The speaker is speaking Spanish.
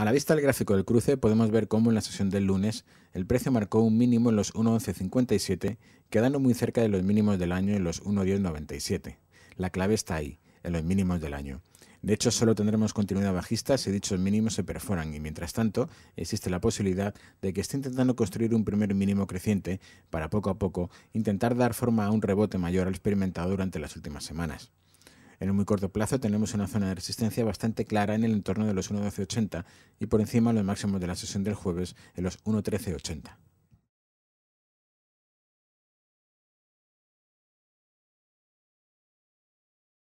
A la vista del gráfico del cruce podemos ver cómo en la sesión del lunes el precio marcó un mínimo en los 1.1157, quedando muy cerca de los mínimos del año en los 1.1097. La clave está ahí, en los mínimos del año. De hecho, solo tendremos continuidad bajista si dichos mínimos se perforan y mientras tanto existe la posibilidad de que esté intentando construir un primer mínimo creciente para poco a poco intentar dar forma a un rebote mayor al experimentado durante las últimas semanas. En un muy corto plazo tenemos una zona de resistencia bastante clara en el entorno de los 1.1280 y por encima los máximos de la sesión del jueves en los 1.1380.